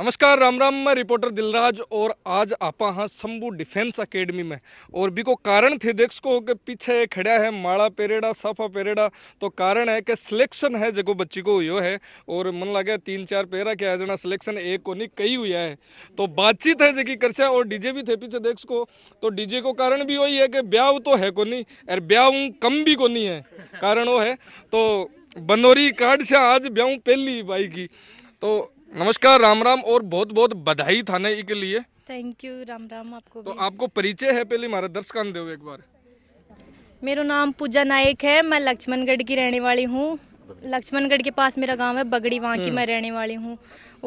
नमस्कार राम राम मैं रिपोर्टर दिलराज और आज आप हाँ शंभू डिफेंस एकेडमी में और भी को कारण थे देख सको कि पीछे खड़ा है माड़ा पेरेडा साफा पेरेडा तो कारण है कि सिलेक्शन है जगह बच्ची को हुई है और मन लगे तीन चार पेरा के आजना सिलेक्शन एक को नहीं कई हुआ है तो बातचीत है जगह कर से और डीजे भी थे पीछे देख सको तो डीजे को कारण भी वही है कि ब्याह तो है को नहीं और ब्याह कम भी को नहीं है कारण वो है तो बनोरी कार्ड से आज ब्याह पहली बाई की तो नमस्कार राम राम और बहुत बहुत बधाई थाने के लिए थैंक यू राम राम आपको तो आपको परिचय है पहले हमारे दर्शकान दो एक बार मेरा नाम पूजा नायक है मैं लक्ष्मणगढ़ की रहने वाली हूँ लक्ष्मणगढ़ के पास मेरा गांव है बगड़ी वहाँ की हम्म। मैं रहने वाली हूँ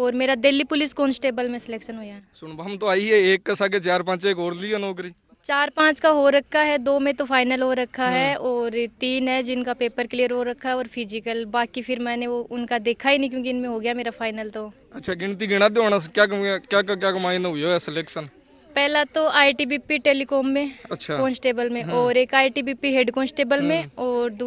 और मेरा दिल्ली पुलिस कांस्टेबल में सिलेक्शन हुआ है सुन हम तो आई है एक का सागे चार पाँच एक और लिया नौकरी चार पाँच का हो रखा है दो में तो फाइनल हाँ। हो रखा है और तीन है जिनका पेपर क्लियर हो रखा है और फिजिकल बाकी फिर मैंने वो उनका देखा ही नहीं क्योंकि इनमें हो गया मेरा फाइनल तो अच्छा गिनती गिना दो क्या क्या क्या क्या मायने हुई है सिलेक्शन पहला तो आईटीबीपी टेलीकॉम में अच्छा। कॉन्स्टेबल में हाँ। और एक आईटीबीपी हेड कॉन्स्टेबल में हाँ। और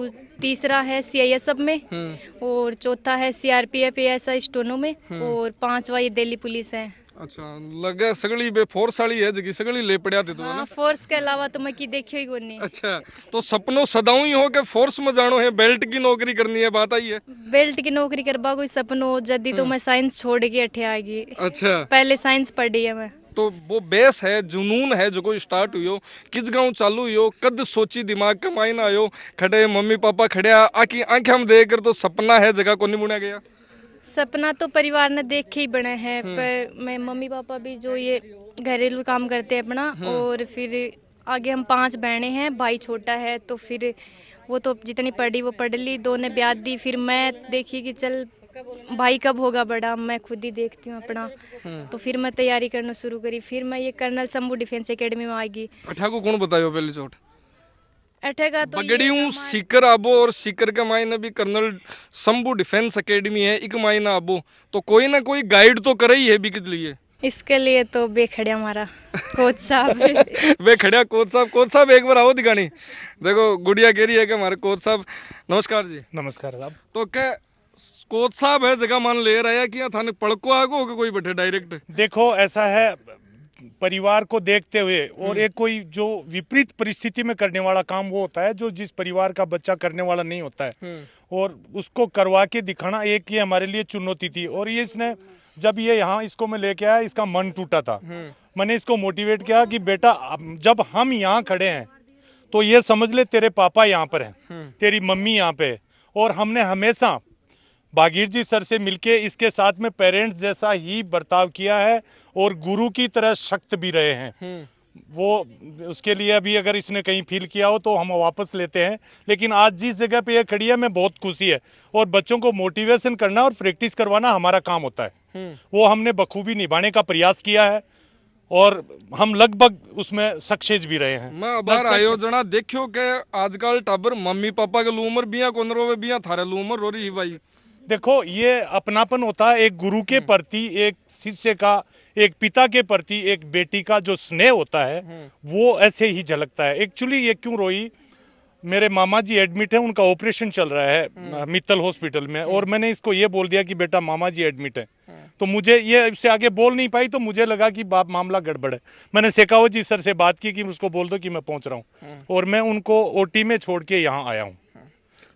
तीसरा है सीआईएसएफ में और चौथा है सीआरपीएफ आई स्टोनो में और पांचवा ये दिल्ली पुलिस है अच्छा लगे सगली बे फोर्स वाली है जगी सगळी लेपड्या देतो हां फोर्स हाँ, के अलावा तो मैं की देखियो ही कोनी अच्छा तो सपनो सदाऊ ही हो के फोर्स में जानो है बेल्ट की नौकरी करनी है बात आई है बेल्ट की नौकरी करबा कोई सपनो जदी तो हाँ। मैं साइंस छोड़ के अठे आ गई अच्छा पहले साइंस पढ़ी है मैं तो वो बेस है जुनून है जो स्टार्ट हुई हो किस गाँव चालू हुई हो कद सोची दिमाग का मायना आयो खड़े मम्मी पापा खड़े आकी आंखें हम देख कर तो सपना है जगह को नहीं बुना गया सपना तो परिवार ने देख के ही बना है हम्म। पर मैं मम्मी पापा भी जो ये घरेलू काम करते हैं अपना हम्म। और फिर आगे हम पांच बहने हैं भाई छोटा है तो फिर वो तो जितनी पढ़ी वो पढ़ ली दो ने ब्याज दी फिर मैं देखी कि चल भाई कब होगा बड़ा मैं खुद ही देखती हूँ अपना हम्म। तो फिर मैं तैयारी करना शुरू करी फिर मैं ये कर्नल शंभू डिफेंस अकेडमी में आएगी अच्छा, को कौन बताया पहले चोट तो आबो और का मायने भी कर्नल शंभू डिफेंस है एक मायना आबो तो कोई ना कोई गाइड तो करे ही है लिए इसके लिए तो बेखड़िया हमारा कोच साहब बेखड़िया कोच साहब कोच साहब एक बार आओ दिखानी देखो गुड़िया कह रही है कि हमारे कोच साहब नमस्कार जी नमस्कार साहब तो क्या कोच साहब है जगह मान ले रहा है कि थाने पड़को आगो कोई बैठे डायरेक्ट देखो ऐसा है परिवार को देखते हुए और हम्म। एक कोई जो विपरीत परिस्थिति में करने वाला काम वो होता है जो जिस परिवार का बच्चा करने वाला नहीं होता है हम्म। और उसको करवा के दिखाना एक ये हमारे लिए चुनौती थी और ये इसने जब ये यहाँ इसको मैं लेके आया इसका मन टूटा था हम्म। मैंने इसको मोटिवेट किया कि बेटा जब हम यहाँ खड़े हैं तो ये समझ ले तेरे पापा यहाँ पर है तेरी मम्मी यहाँ पे और हमने हमेशा बागीर जी सर से मिलके इसके साथ में पेरेंट्स जैसा ही बर्ताव किया है और गुरु की तरह शक्त भी रहे हैं हम्म। वो उसके लिए अभी अगर इसने कहीं फील किया हो तो हम वापस लेते हैं लेकिन आज जिस जगह पे ये खड़ी है मैं बहुत खुशी है और बच्चों को मोटिवेशन करना और प्रैक्टिस करवाना हमारा काम होता है हम्म। वो हमने बखूबी निभाने का प्रयास किया है और हम लगभग उसमें सक्सेस भी रहे हैं मैं अबार आयो जना देखियो के आजकल टबर मम्मी पापा के लू बिया कोनरो बिया थारे लूमर रोरी भाई देखो ये अपनापन होता है एक गुरु के हम्म। प्रति एक शिष्य का एक पिता के प्रति एक बेटी का जो स्नेह होता है हम्म। वो ऐसे ही झलकता है एक्चुअली ये क्यों रोई मेरे मामा जी एडमिट है उनका ऑपरेशन चल रहा है हम्म। मित्तल हॉस्पिटल में और मैंने इसको ये बोल दिया कि बेटा मामा जी एडमिट है तो मुझे ये इससे आगे बोल नहीं पाई तो मुझे लगा कि बाप मामला गड़बड़ है मैंने सेकाओ जी सर से बात की कि उसको बोल दो कि मैं पहुंच रहा हूँ और मैं उनको ओटी में छोड़ के यहाँ आया हूँ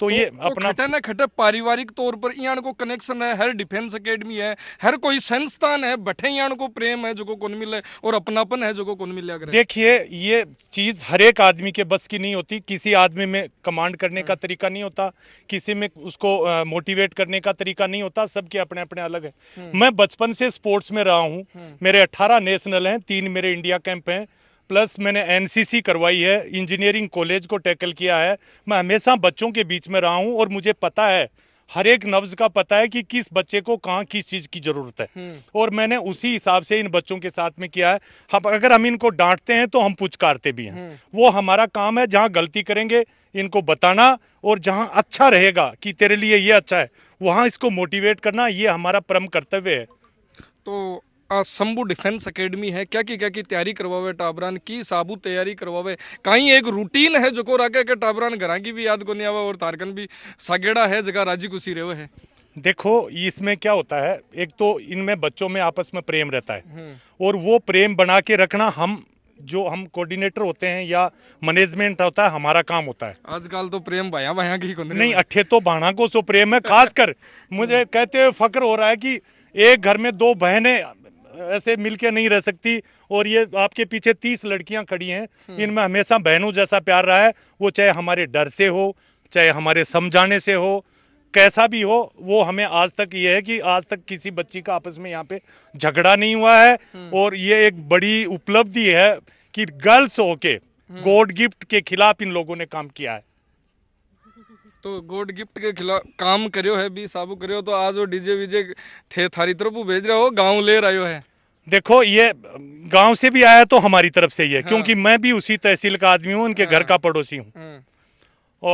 तो ये अपना खटे ना खटे पारिवारिक तौर पर यहाँ को कनेक्शन है हर डिफेंस अकेडमी है हर कोई संस्थान है बैठे यहाँ को प्रेम है जो को कौन मिले और अपनापन है जो को कौन मिले अगर देखिए ये चीज हर एक आदमी के बस की नहीं होती किसी आदमी में कमांड करने का हाँ। तरीका नहीं होता किसी में उसको मोटिवेट करने का तरीका नहीं होता सबके अपने अपने अलग है हाँ। मैं बचपन से स्पोर्ट्स में रहा हूँ हाँ। मेरे अठारह नेशनल हैं तीन मेरे इंडिया कैंप हैं प्लस मैंने एनसीसी करवाई है इंजीनियरिंग कॉलेज को टैकल किया है मैं हमेशा बच्चों के बीच में रहा हूँ और मुझे पता है हर एक नफ्ज का पता है कि किस बच्चे को कहाँ किस चीज़ की ज़रूरत है हम्म। और मैंने उसी हिसाब से इन बच्चों के साथ में किया है हम अगर हम इनको डांटते हैं तो हम पुचकारते भी हैं हम्म। वो हमारा काम है जहाँ गलती करेंगे इनको बताना और जहाँ अच्छा रहेगा कि तेरे लिए ये अच्छा है वहाँ इसको मोटिवेट करना ये हमारा परम कर्तव्य है तो शंभु डिफेंस अकेडमी है क्या की क्या की तैयारी करवावे टाबरान की साबु तैयारी करवावे कहीं एक रूटीन है जो को राके के टाबरान घर की भी याद को नहीं आवा और तारकन भी सागेड़ा है जगह राजी कुशी रेवे है देखो इसमें क्या होता है एक तो इनमें बच्चों में आपस में प्रेम रहता है हम्म। और वो प्रेम बना के रखना हम जो हम कोऑर्डिनेटर होते हैं या मैनेजमेंट होता है हमारा काम होता है आजकल तो प्रेम भाया भाया की नहीं अठे तो बाणा को सो प्रेम है खासकर मुझे हम्म। कहते हुए फक्र हो रहा है कि एक घर में दो बहनें ऐसे मिल के नहीं रह सकती और ये आपके पीछे तीस लड़कियां खड़ी हैं हम्म। इनमें हमेशा बहनों जैसा प्यार रहा है वो चाहे हमारे डर से हो चाहे हमारे समझाने से हो कैसा भी हो वो हमें आज तक ये है कि आज तक किसी बच्ची का आपस में यहाँ पे झगड़ा नहीं हुआ है हम्म। और ये एक बड़ी उपलब्धि है कि गर्ल्स होके हम्म। गॉड गिफ्ट के खिलाफ इन लोगों ने काम किया है तो गोड गिफ्ट के खिलाफ काम करियो है भी साबु करियो तो आज वो डीजे वीजे थे थारी तरफ भेज रहे हो गांव ले रहे है देखो ये गांव से भी आया तो हमारी तरफ से ही है हाँ। क्योंकि मैं भी उसी तहसील का आदमी हूँ उनके हाँ। घर का पड़ोसी हूँ हाँ।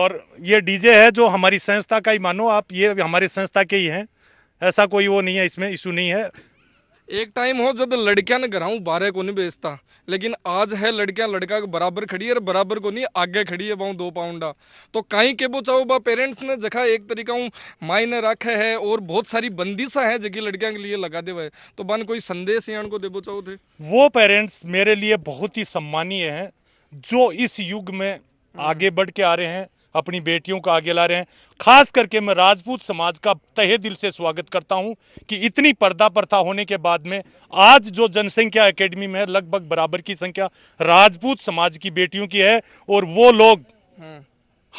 और ये डीजे है जो हमारी संस्था का ही मानो आप ये हमारी संस्था के ही हैं ऐसा कोई वो नहीं है इसमें इशू नहीं है एक टाइम हो जब लड़कियां ने घराऊ बारह को नहीं बेचता लेकिन आज है लड़कियां लड़का के बराबर खड़ी है और बराबर को नहीं आगे खड़ी है बाऊ दो पाउंडा तो कहीं के बो चाहो बा पेरेंट्स ने जखा एक तरीका मायने रखे है और बहुत सारी बंदिशा है जबकि लड़कियां के लिए लगा दे है तो बन कोई संदेश यान को देबो चाहो थे वो पेरेंट्स मेरे लिए बहुत ही सम्मानीय है जो इस युग में आगे बढ़ के आ रहे हैं अपनी बेटियों को आगे ला रहे हैं खास करके मैं राजपूत समाज का तहे दिल से स्वागत करता हूं कि इतनी पर्दा प्रथा होने के बाद में आज जो जनसंख्या एकेडमी में है लगभग बराबर की संख्या राजपूत समाज की बेटियों की है और वो लोग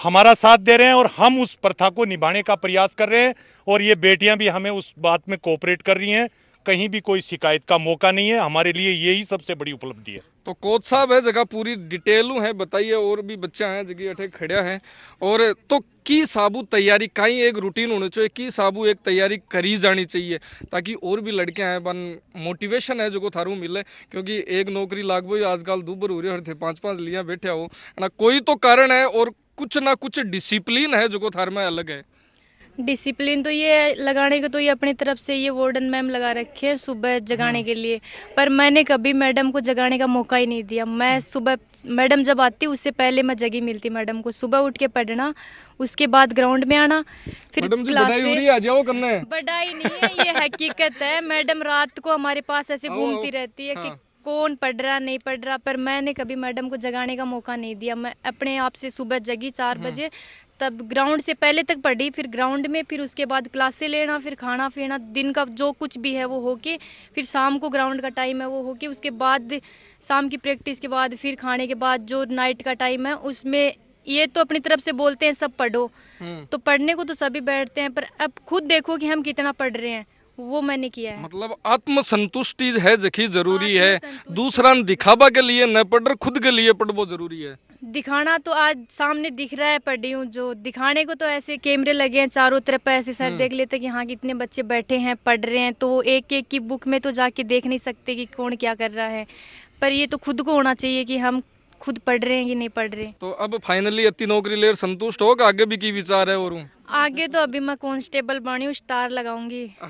हमारा साथ दे रहे हैं और हम उस प्रथा को निभाने का प्रयास कर रहे हैं और ये बेटियां भी हमें उस बात में कोऑपरेट कर रही हैं कहीं भी कोई शिकायत का मौका नहीं है हमारे लिए यही सबसे बड़ी उपलब्धि है तो कोच साहब है जगह पूरी डिटेलू है बताइए और भी बच्चा है जगह अठे खड़ा है और तो की साबू तैयारी का ही एक रूटीन होनी चाहिए की साबू एक तैयारी करी जानी चाहिए ताकि और भी लड़के हैं बन मोटिवेशन है जो को थारू मिले क्योंकि एक नौकरी लागू ही आजकल दूबर हो रही हर थे पाँच पाँच लिया बैठे हो ना कोई तो कारण है और कुछ ना कुछ डिसिप्लिन है जो को थार में अलग है डिसिप्लिन तो ये लगाने को तो ये अपनी तरफ से ये वार्डन मैम लगा रखे हैं सुबह जगाने हाँ। के लिए पर मैंने कभी मैडम को जगाने का मौका ही नहीं दिया मैं हाँ। सुबह मैडम जब आती उससे पहले मैं जगी मिलती मैडम को सुबह उठ के पढ़ना उसके बाद ग्राउंड में आना फिर बढ़ाई नहीं है ये हकीकत है मैडम रात को हमारे पास ऐसे घूमती रहती है कि हाँ। कौन पढ़ रहा नहीं पढ़ रहा पर मैंने कभी मैडम को जगाने का मौका नहीं दिया मैं अपने आप से सुबह जगी चार हम्म। बजे तब ग्राउंड से पहले तक पढ़ी फिर ग्राउंड में फिर उसके बाद क्लासे लेना फिर खाना पीना दिन का जो कुछ भी है वो होके फिर शाम को ग्राउंड का टाइम है वो होके उसके बाद शाम की प्रैक्टिस के बाद फिर खाने के बाद जो नाइट का टाइम है उसमें ये तो अपनी तरफ से बोलते हैं सब पढ़ो हम्म। तो पढ़ने को तो सभी बैठते हैं पर अब खुद देखो कि हम कितना पढ़ रहे हैं वो मैंने किया है मतलब आत्मसंतुष्टि है जखी जरूरी है दूसरा दिखावा के लिए न पढ़ खुद के लिए पढ़ वो जरूरी है दिखाना तो आज सामने दिख रहा है पढ़ी हूँ जो दिखाने को तो ऐसे कैमरे लगे हैं चारों तरफ ऐसे सर हम्म। देख लेते कि हाँ कितने बच्चे बैठे हैं पढ़ रहे हैं तो एक एक की बुक में तो जाके देख नहीं सकते कि कौन क्या कर रहा है पर ये तो खुद को होना चाहिए कि हम खुद पढ़ रहे हैं कि नहीं पढ़ रहे तो अब फाइनली अति नौकरी लेकर संतुष्ट होगा आगे भी की विचार है और आगे तो अभी मैं कॉन्स्टेबल बनी हूँ स्टार लगाऊंगी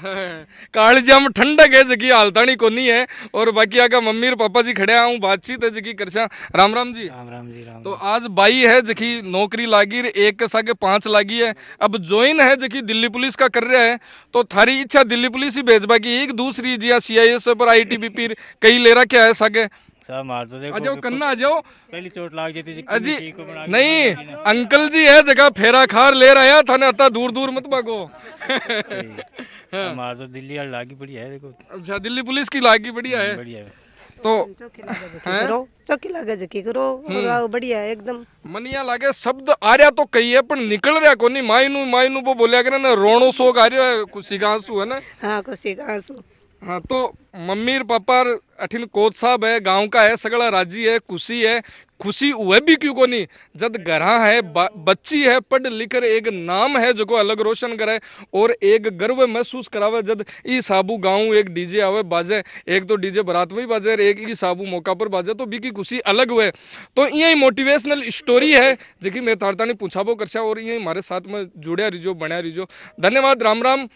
कालजी हम ठंडा है जगी हालतानी कोनी है और बाकी आगे मम्मी और पापा जी खड़े आऊँ बातचीत है जगी करसा राम राम जी राम राम जी राम तो आज बाई है जखी नौकरी लागी एक के सागे पांच लागी है अब ज्वाइन है जकी दिल्ली पुलिस का कर रहा है तो थारी इच्छा दिल्ली पुलिस ही भेज बाकी एक दूसरी जी सी आई एस पर आई टी बी पी कई ले रहा क्या है सागे सब तो अंकल जी है जगह फेरा खार ले रहा है थाने अता दूर दूर मत भागो हाँ। मार दो तो दिल्ली लागी बढ़िया है देखो अच्छा दिल्ली पुलिस की लागी बढ़िया है बढ़िया है तो चौकी लागे जकी करो हम्म। बढ़िया एकदम मन लागे शब्द आ रहा तो कही है पर निकल रहा कोनी माई मायनू वो बोलिया करे ना रोणो सोग आ रहा है कुछ सिगांसू है ना हाँ कुछ सिगांसू हाँ तो और पापा अठिन कोच साहब है गांव का है सगड़ा राजी है खुशी है खुशी वह भी क्यों को नहीं जद घर है बच्ची है पढ़ लिख कर एक नाम है जो को अलग रोशन करे और एक गर्व महसूस करावे जब ई साबू गाँव एक डीजे आवे बाजे एक तो डीजे बारात में ही बाजे एक ई साबू मौका पर बाजे तो बी की खुशी अलग हुए तो यही मोटिवेशनल स्टोरी है जिकी मैं पूछा पूछाबो कर और यही हमारे साथ में जुड़िया रिजो बनया रिजो धन्यवाद राम राम